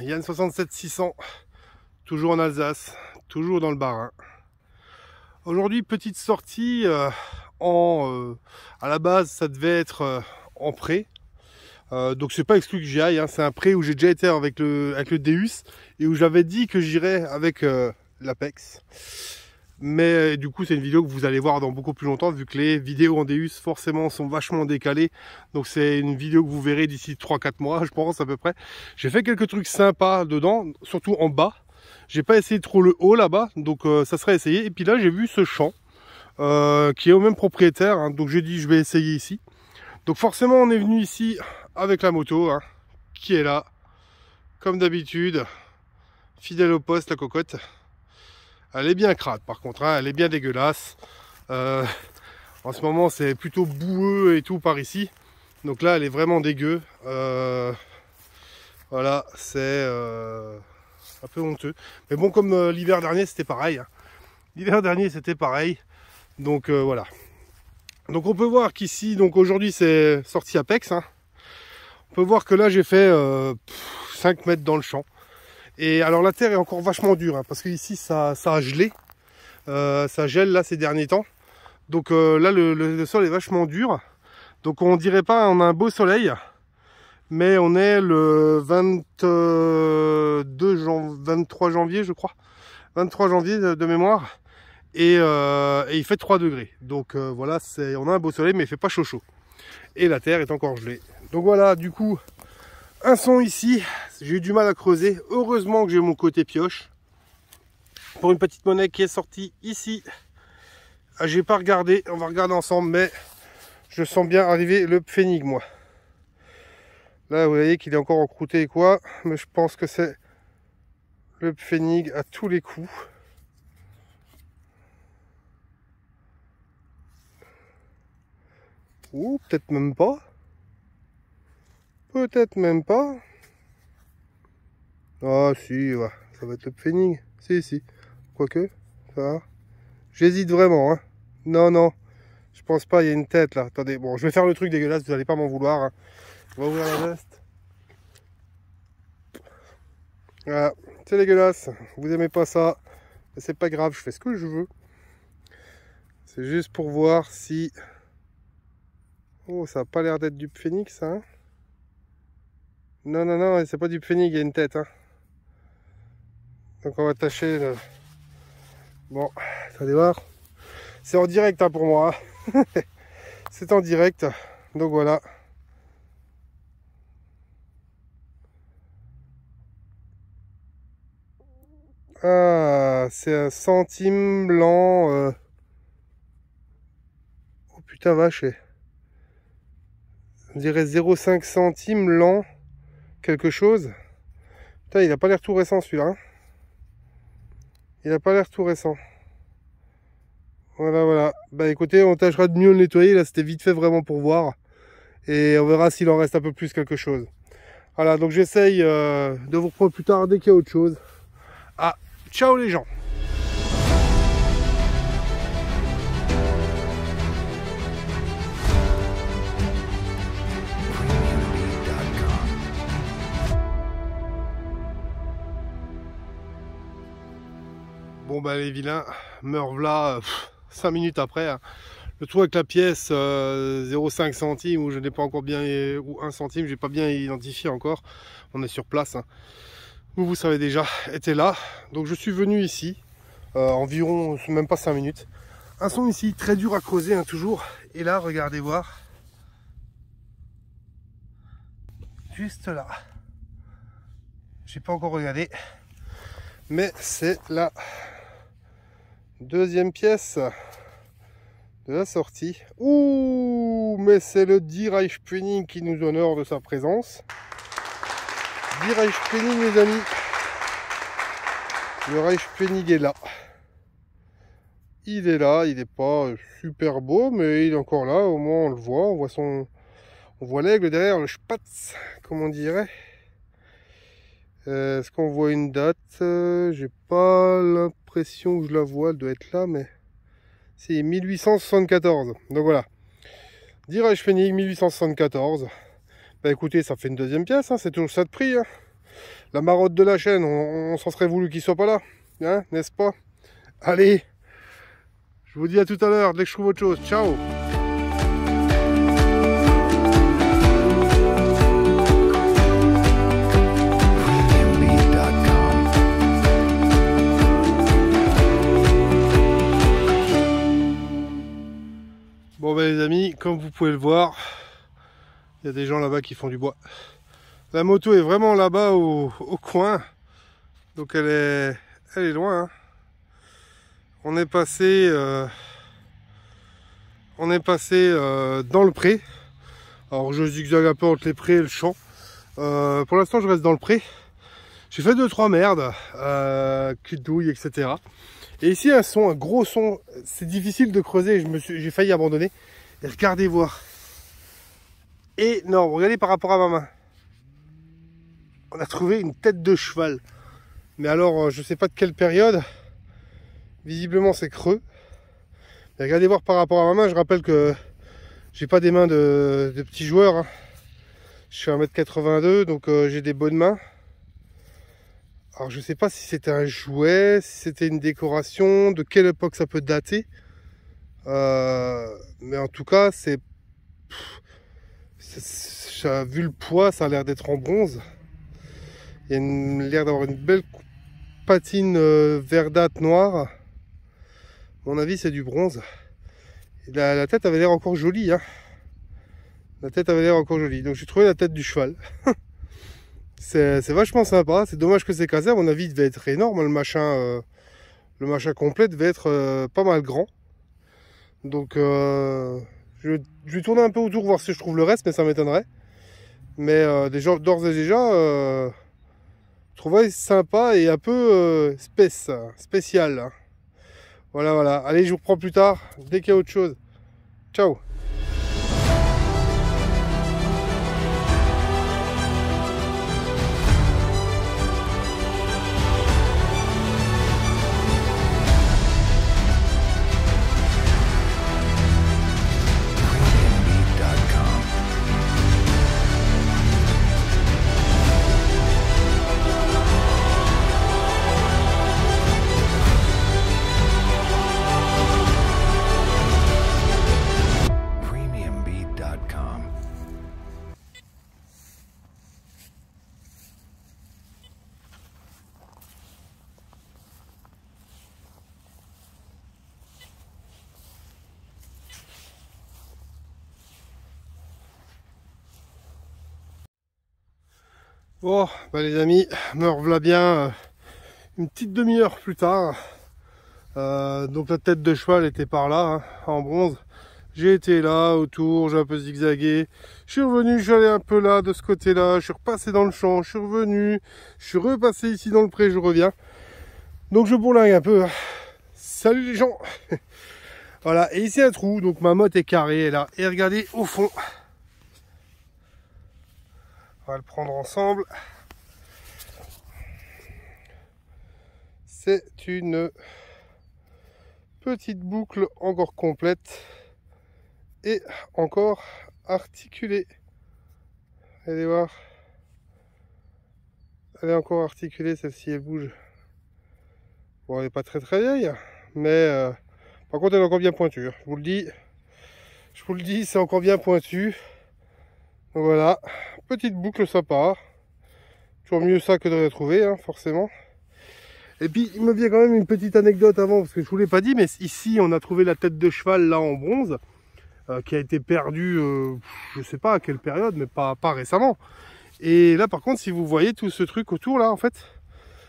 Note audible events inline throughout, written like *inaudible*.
Yann 67 600, toujours en Alsace, toujours dans le bas Aujourd'hui, petite sortie euh, en. Euh, à la base, ça devait être euh, en pré. donc c'est pas exclu que j'y aille, hein. c'est un pré où j'ai déjà été avec le, avec le Deus et où j'avais dit que j'irais avec l'Apex mais euh, du coup c'est une vidéo que vous allez voir dans beaucoup plus longtemps vu que les vidéos en Deus forcément sont vachement décalées donc c'est une vidéo que vous verrez d'ici 3-4 mois *laughs* je pense à peu près j'ai fait quelques trucs sympas dedans surtout en bas j'ai pas essayé trop le haut là-bas donc euh, ça serait essayé et puis là j'ai vu ce champ euh, qui est au même propriétaire hein. donc j'ai dit je vais essayer ici donc forcément on est venu ici avec la moto hein, qui est là comme d'habitude fidèle au poste la cocotte elle est bien crade par contre, hein, elle est bien dégueulasse. Euh, en ce moment c'est plutôt boueux et tout par ici. Donc là elle est vraiment dégueu. Euh, voilà, c'est euh, un peu honteux. Mais bon comme l'hiver dernier c'était pareil. Hein. L'hiver dernier c'était pareil. Donc voilà. Donc on peut voir qu'ici, donc aujourd'hui c'est sorti Apex. Hein. On peut voir que là j'ai fait 5 mètres dans le champ. Et alors la terre est encore vachement dure, hein, parce qu'ici ça, ça a gelé. Euh, ça gèle là ces derniers temps. Donc euh, là le, sol est vachement dur. Donc on dirait pas, on a un beau soleil. Mais on est le 22 janvier, 23 janvier je crois. 23 janvier de mémoire. Et, euh, il fait 3 degrés. Donc voilà, on a un beau soleil mais il fait pas chaud chaud. Et la terre est encore gelée. Donc voilà, du coup, un son ici. J'ai eu du mal à creuser. Heureusement que j'ai mon côté pioche. Pour une petite monnaie qui est sortie ici. Ah, j'ai pas regardé. On va regarder ensemble. Mais je sens bien arriver le pfennig, moi. Là, vous voyez qu'il est encore encrouté et quoi. Mais je pense que c'est le pfennig à tous les coups. Ou peut-être même pas. Peut-être même pas. Ah si, ça va être le Pfennig. Si, si. Quoique, ça J'hésite vraiment. Hein. Non, non. Je pense pas, il y a une tête là. Attendez, bon, je vais faire le truc dégueulasse, vous n'allez pas m'en vouloir. Hein. On va ouvrir la veste. Voilà, c'est dégueulasse. Vous aimez pas ça. C'est pas grave, je fais ce que je veux. C'est juste pour voir si... Oh, ça n'a pas l'air d'être du phénix, hein. Non, non, non, c'est pas du pfennig, il y a une tête. Hein. Donc on va tâcher. Le... Bon, allez voir. C'est en direct hein, pour moi. Hein. *laughs* c'est en direct. Donc voilà. Ah, c'est un centime blanc. Euh. Oh putain vache. Eh. On dirait 0,5 centime lent quelque chose. Putain, il n'a pas l'air tout récent celui-là. Hein. il n'a pas l'air tout récent. Voilà, voilà. Bah écoutez, on tâchera de mieux le nettoyer. Là, c'était vite fait vraiment pour voir. Et on verra s'il en reste un peu plus quelque chose. Voilà, donc j'essaye euh, de vous reprendre plus tard dès qu'il y a autre chose. Ah, ciao les gens bon bah les vilains, meurent là 5 minutes après. Hein. Le trou avec la pièce 0,5 euh, centimes où je n'ai pas encore bien ou 1 centime, j'ai pas bien identifié encore. On est sur place. Hein. Vous vous savez déjà, était là. Donc je suis venu ici, euh, environ même pas 5 minutes. Un son ici très dur à creuser hein, toujours. Et là, regardez voir. Juste là. J'ai pas encore regardé. Mais c'est là Deuxième pièce de la sortie. Ouh, mais c'est le Reich Penning qui nous honore de sa présence. Reich Penning mes amis. Le Penning est là. Il est là, il n'est pas super beau, mais il est encore là. Au moins, on le voit. On voit son, on voit l'aigle derrière le spatz, comme on dirait. Euh, est-ce qu'on voit une date euh, J'ai pas l'impression où je la vois, elle doit être là, mais c'est 1874. Donc voilà. Dirage Phoenix 1874. Bah écoutez, ça fait une deuxième pièce, hein, c'est toujours ça de prix. Hein. La marotte de la chaîne, on, s'en serait voulu qu'il soit pas là, hein, n'est-ce pas Allez, je vous dis à tout à l'heure, dès que je trouve autre chose. Ciao Bon ben les amis, comme vous pouvez le voir, il y a des gens là-bas qui font du bois. La moto est vraiment là-bas au, coin, donc elle est, elle est loin. Hein. On est passé, euh, on est passé euh, dans le pré. Alors je zigzague un peu entre les prés et le champ. Euh, pour l'instant je reste dans le pré. J'ai fait deux trois merdes, cul de douille, etc. Et ici, un son, un gros son. C'est difficile de creuser. Je j'ai failli abandonner. regardez voir. non, Regardez par rapport à ma main. On a trouvé une tête de cheval. Mais alors, euh, je ne sais pas de quelle période. Visiblement, c'est creux. regardez voir par rapport à ma main. Je rappelle que j'ai pas des mains de, de petits joueurs. Hein. Je suis 1m82, donc euh, j'ai des bonnes mains. Alors je sais pas si c'était un jouet, si c'était une décoration, de quelle époque ça peut dater. Euh, mais en tout cas, c'est... Vu le poids, ça a l'air d'être en bronze. Il y a l'air d'avoir une belle patine euh, verdâtre noire. mon avis, c'est du bronze. la, tête avait l'air encore jolie. Hein. La tête avait l'air encore jolie. Donc j'ai trouvé la tête du cheval. *laughs* C'est vachement sympa. C'est dommage que c'est caser, À mon avis, il être énorme. Le machin, euh, le machin complet devait être euh, pas mal grand. Donc, euh, je, vais tourner un peu autour, voir si je trouve le reste, mais ça m'étonnerait. Mais d'ores et déjà, trouvais sympa et un peu spécial. Voilà, voilà. Allez, je vous reprends plus tard, dès qu'il y a autre chose. Ciao Bon, oh, bah les amis, me revoilà bien euh, une petite demi-heure plus tard. Euh, donc la tête de cheval était par là, hein, en bronze. J'ai été là, autour, j'ai un peu zigzagué. Je suis revenu, j'allais un peu là, de ce côté-là. Je suis repassé dans le champ, je suis revenu. Je suis repassé ici dans le pré, je reviens. Donc je bourlingue un peu. Hein. Salut les gens *laughs* Voilà, et ici un trou, donc ma motte est carrée, elle Et regardez, au fond, on va le prendre ensemble. C'est une petite boucle encore complète et encore articulée. Allez voir. Elle est encore articulée, celle-ci, elle bouge. Bon, elle n'est pas très très vieille, mais euh, par contre, elle est encore bien pointue. Hein. Je vous le dis, je vous le dis, c'est encore bien pointu. Voilà, petite boucle sympa. Toujours mieux ça que de retrouver, trouver, hein, forcément. Et puis, il me vient quand même une petite anecdote avant, parce que je ne vous l'ai pas dit, mais ici, on a trouvé la tête de cheval, là, en bronze, euh, qui a été perdue, je euh, je sais pas à quelle période, mais pas, récemment. Et là, par contre, si vous voyez tout ce truc autour, là, en fait,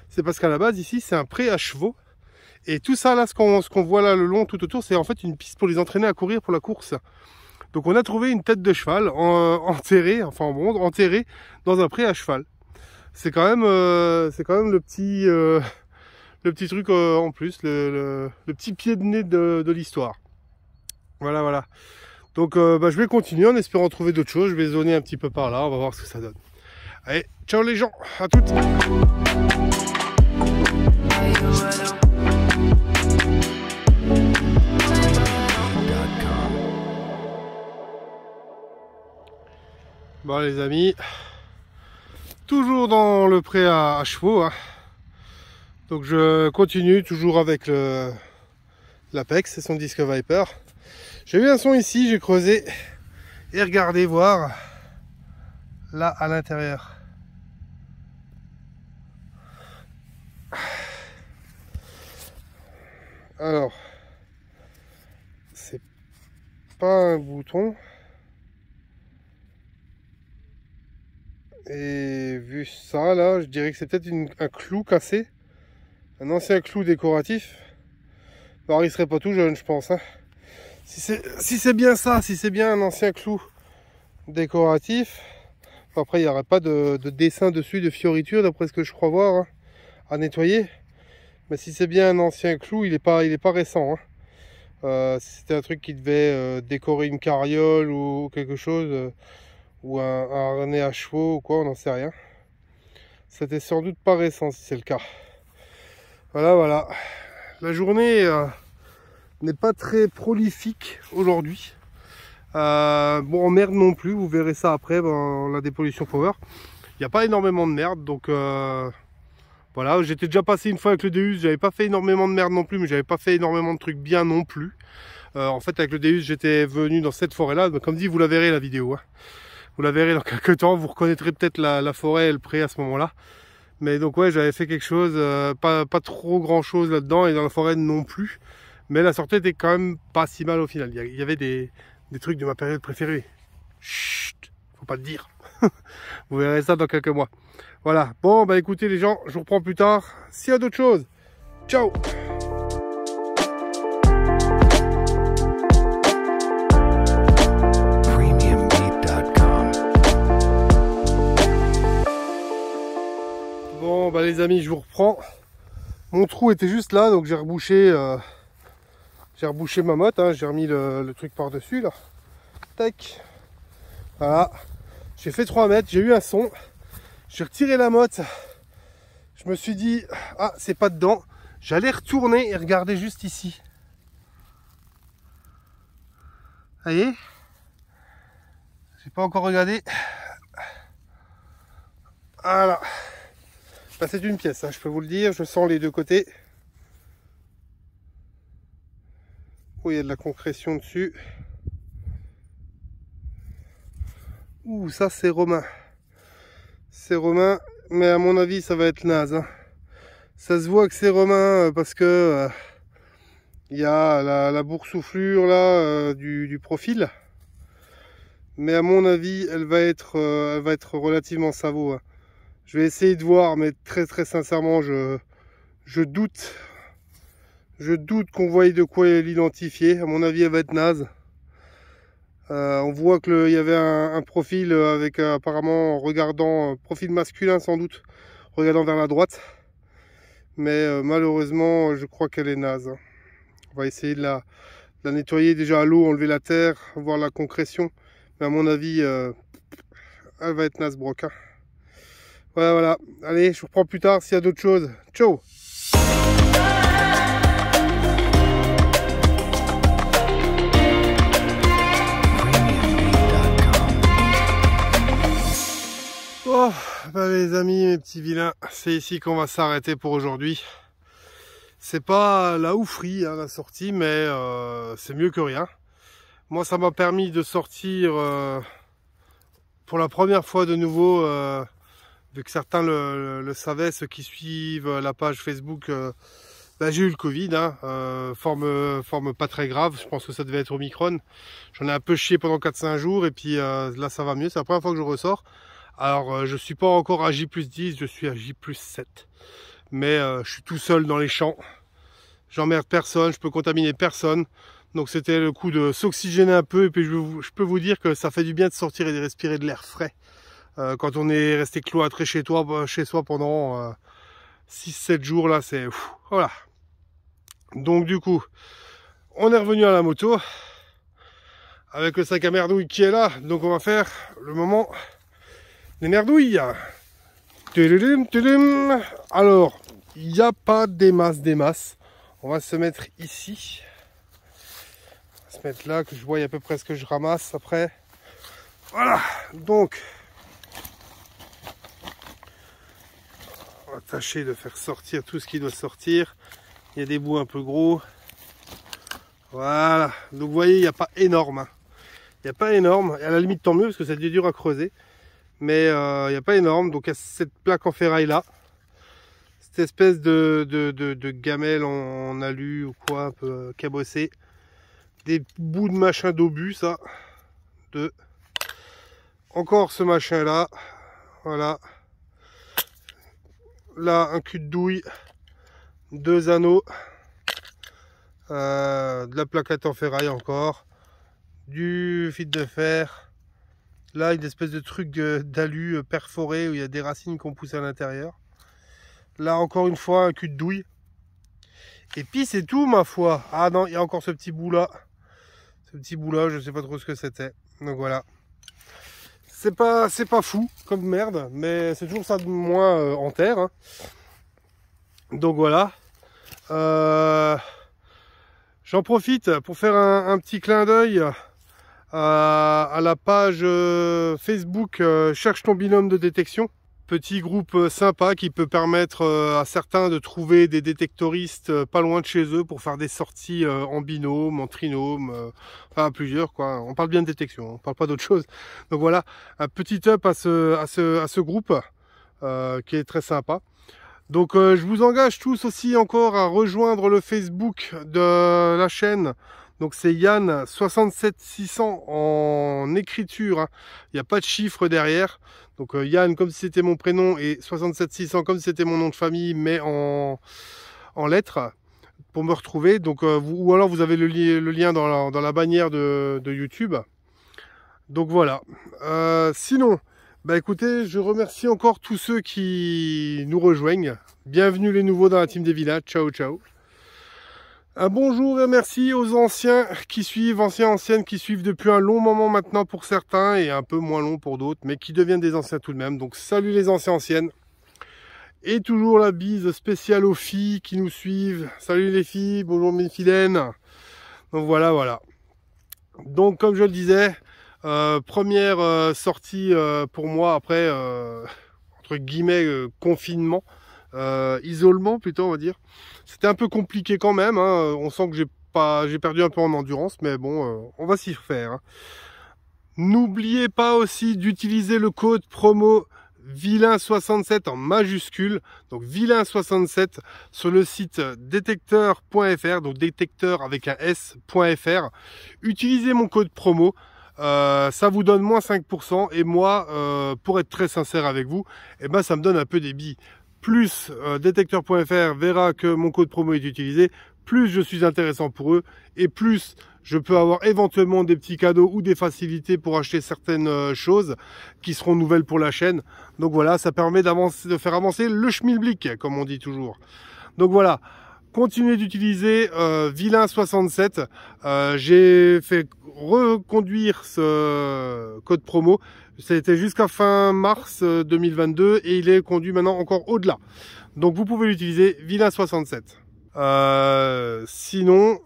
c'est parce qu'à la base, ici, c'est un pré à chevaux. Et tout ça, là, ce qu'on voit là, le long, tout autour, c'est en fait une piste pour les entraîner à courir pour la course. Donc on a trouvé une tête de cheval *laughs* enterrée, enfin en enterrée dans un pré à cheval. C'est quand même, euh, c'est quand même le petit, euh, le petit truc euh, en plus, le, petit pied de nez de, l'histoire. Voilà, voilà. Donc bah, je vais continuer en espérant trouver d'autres choses. Je vais zoner un petit peu par là, on va voir ce que ça donne. Allez, ciao les gens, à toutes. Bon les amis, toujours dans le pré à, chevaux. Hein. Donc je continue toujours avec l'Apex, et son disque Viper. J'ai eu un son ici, j'ai creusé et regardez voir là à l'intérieur. Alors, c'est pas un bouton. Et vu ça, là, je dirais que c'est peut-être un clou cassé. Un ancien clou décoratif. Alors, il serait pas tout jeune, je pense. Hein. Si c'est bien ça, si c'est bien un ancien clou décoratif. Après, il n'y aurait pas de, dessin dessus, de fioriture, d'après ce que je crois voir, hein, à nettoyer. Mais si c'est bien un ancien clou, il n'est pas, est pas récent. Hein. Euh, c'était un truc qui devait euh, décorer une carriole ou quelque chose, euh, ou un, un à chevaux ou quoi, on n'en sait rien. C'était sans doute pas récent si c'est le cas. Voilà, voilà. La journée euh, n'est pas très prolifique aujourd'hui. Euh, bon, merde non plus, vous verrez ça après, la la dépollution power. Il n'y a pas énormément de merde, donc euh, voilà. J'étais déjà passé une fois avec le Deus, j'avais pas fait énormément de merde non plus, mais j'avais pas fait énormément de trucs bien non plus. en fait, avec le Deus, j'étais venu dans cette forêt-là, comme dit, vous la verrez la vidéo. Hein vous la verrez dans quelques temps, vous reconnaîtrez peut-être la, forêt et le pré à ce moment-là. Mais donc ouais, j'avais fait quelque chose, euh, pas, trop grand-chose là-dedans et dans la forêt non plus. Mais la sortie était quand même pas si mal au final. Il y avait des, des trucs de ma période préférée. Chut, faut pas le dire. *laughs* vous verrez ça dans quelques mois. Voilà. Bon, bah écoutez les gens, je vous reprends plus tard. S'il y a d'autres choses, ciao les amis, je vous reprends. Mon trou était juste là, donc j'ai rebouché, euh, j'ai rebouché ma motte. Hein. j'ai remis le, truc par-dessus là. Tac. Voilà. J'ai fait 3 mètres, j'ai eu un son. J'ai retiré la motte. Je me suis dit, ah, c'est pas dedans. J'allais retourner et regarder juste ici. allez J'ai pas encore regardé. Voilà c'est une pièce, hein, je peux vous le dire. Je sens les deux côtés. Oh, il y a de la concrétion dessus. Ouh, ça c'est Romain. C'est Romain, mais à mon avis ça va être naze. Hein. Ça se voit que c'est Romain euh, parce que euh, il y a la, la boursouflure là euh, du, profil. Mais à mon avis, elle va être, elle va être relativement savoureuse. Hein. Je vais essayer de voir, mais très très sincèrement, je, je doute. Je doute qu'on voyait de quoi l'identifier. À mon avis, elle va être naze. Euh, on voit qu'il y avait un, profil avec euh, apparemment regardant, euh, profil masculin sans doute, regardant vers la droite. Mais malheureusement, je crois qu'elle est naze. On va essayer de la, nettoyer déjà à l'eau, enlever la terre, voir la concrétion. Mais à mon avis, elle va être naze broca voilà, voilà. Allez, je vous reprends plus tard s'il y a d'autres choses. Ciao Bon, oh, ben bah, les amis, mes petits vilains, c'est ici qu'on va s'arrêter pour aujourd'hui. C'est pas la oufrie à hein, la sortie, mais euh, c'est mieux que rien. Moi, ça m'a permis de sortir euh, pour la première fois de nouveau... Euh, que certains le, savaient, ceux qui suivent la page Facebook, euh, bah, j'ai eu le Covid, hein. euh, forme, forme pas très grave, je pense que ça devait être Omicron. J'en ai un peu chié pendant 4-5 jours et puis euh, là ça va mieux, c'est la première fois que je ressors. Alors je suis pas encore à J 10, je suis à J 7. Mais je suis tout seul dans les champs, j'emmerde personne, je peux contaminer personne. Donc c'était le coup de s'oxygéner un peu et puis je peux vous dire que ça fait du bien de sortir et de respirer de l'air frais. Euh, quand on est resté cloîtré chez toi, euh, chez soi pendant 6-7 euh, jours là, c'est voilà. Donc du coup, on est revenu à la moto avec le sac à merdouille qui est là. Donc on va faire le moment des merdouilles. Alors, il n'y a pas des masses, des masses. On va se mettre ici. On va se mettre là, que je vois à peu près ce que je ramasse après. Voilà, donc on va tâcher de faire sortir tout ce qui doit sortir. Il y a des bouts un peu gros. Voilà. Donc vous voyez, il n'y a pas énorme. Hein. Il n'y a pas énorme. Et à la limite, tant mieux, parce que ça devient dur à creuser. Mais euh, il n'y a pas énorme. Donc a cette plaque en ferraille là, cette espèce de, de, de, de gamelle en, alu ou quoi, un peu euh, cabossée. Des bouts de machin d'obus, ça. De... Encore ce machin là. Voilà là un cul de douille, deux anneaux, euh, de la plaquette en ferraille encore, du fil de fer, là une espèce de truc euh, d'alu euh, perforé où il y a des racines qu'on poussé à l'intérieur. Là encore une fois un cul de douille. Et puis c'est tout ma foi. Ah non, il y a encore ce petit bout là. Ce petit bout là, je ne sais pas trop ce que c'était. Donc voilà. C'est pas, c'est pas fou comme merde, mais c'est toujours ça de moins euh, en terre. Hein. Donc voilà. Euh, j'en profite pour faire un, petit clin d'œil euh, à, la page Facebook Cherche ton binôme de détection. Petit groupe euh, sympa qui peut permettre euh, à certains de trouver des détectoristes euh, pas loin de chez eux pour faire des sorties en binôme, en trinôme, enfin à plusieurs quoi. On parle bien de détection, on parle pas d'autre chose. Donc voilà, un petit up à ce, à ce, à ce groupe qui est très sympa. Donc je vous engage tous aussi encore à rejoindre le Facebook de la chaîne donc c'est Yann 67600 en écriture. Hein. Il n'y a pas de chiffre derrière. Donc euh, Yann comme si c'était mon prénom et 67600 comme si c'était mon nom de famille mais en, en lettres pour me retrouver. Donc, euh, ou alors vous avez le, lien dans la, bannière de, YouTube. Donc voilà. Euh, sinon, bah écoutez, je remercie encore tous ceux qui nous rejoignent. Bienvenue les nouveaux dans la team des villas. Ciao, ciao. Un bonjour et merci aux anciens qui suivent, anciens, anciennes qui suivent depuis un long moment maintenant pour certains et un peu moins long pour d'autres, mais qui deviennent des anciens tout de même. Donc salut les anciens, anciennes. Et toujours la bise spéciale aux filles qui nous suivent. Salut les filles, bonjour mes fidèles. Donc voilà, voilà. Donc comme je le disais, euh, première euh, sortie euh, pour moi après, entre guillemets, confinement. Euh, isolement plutôt on va dire. C'était un peu compliqué quand même, hein. euh, on sent que j'ai pas, j'ai perdu un peu en endurance, mais bon, euh, on va s'y refaire. Hein. N'oubliez pas aussi d'utiliser le code promo vilain67 en majuscule, donc vilain67 sur le site détecteur.fr, donc détecteur avec un S.fr. Utilisez mon code promo, ça vous donne moins 5% et moi, pour être très sincère avec vous, et eh ben, ça me donne un peu des billes plus euh, détecteur.fr verra que mon code promo est utilisé, plus je suis intéressant pour eux et plus je peux avoir éventuellement des petits cadeaux ou des facilités pour acheter certaines euh, choses qui seront nouvelles pour la chaîne. Donc voilà, ça permet de faire avancer le schmilblick, comme on dit toujours. Donc voilà, continuez d'utiliser euh, Vilain 67. Euh, j'ai fait reconduire ce code promo. C'était jusqu'à fin mars 2022 euh, et il est conduit maintenant encore au-delà. Donc vous pouvez l'utiliser Vilain 67. Euh, sinon,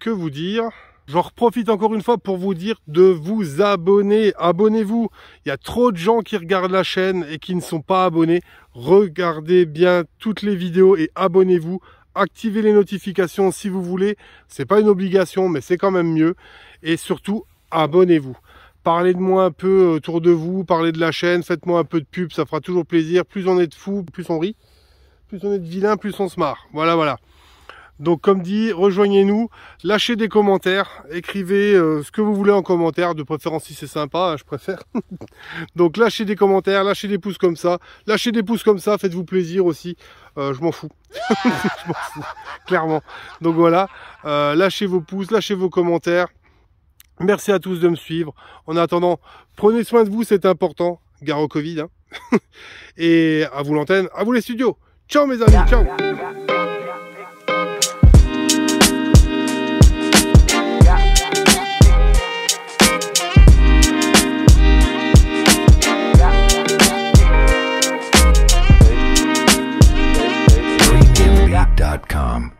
que vous dire J'en profite encore une fois pour vous dire de vous abonner. Abonnez-vous. Il y a trop de gens qui regardent la chaîne et qui ne sont pas abonnés. Regardez bien toutes les vidéos et abonnez-vous activez les notifications si vous voulez. C'est pas une obligation, mais c'est quand même mieux. Et surtout, abonnez-vous. Parlez de moi un peu autour de vous, parlez de la chaîne, faites-moi un peu de pub, ça fera toujours plaisir. Plus on est de fous, plus on rit. Plus on est de vilains, plus on se marre. Voilà, voilà. Donc comme dit, rejoignez-nous, lâchez des commentaires, écrivez euh, ce que vous voulez en commentaire, de préférence si c'est sympa, hein, je préfère. *laughs* Donc lâchez des commentaires, lâchez des pouces comme ça, lâchez des pouces comme ça, faites-vous plaisir aussi, euh, *laughs* je m'en fous. clairement. Donc voilà, euh, lâchez vos pouces, lâchez vos commentaires. Merci à tous de me suivre. En attendant, prenez soin de vous, c'est important. Gare au Covid. Hein. *laughs* Et à vous l'antenne, à vous les studios. Ciao mes amis, ciao. www.thebrainfuel.com.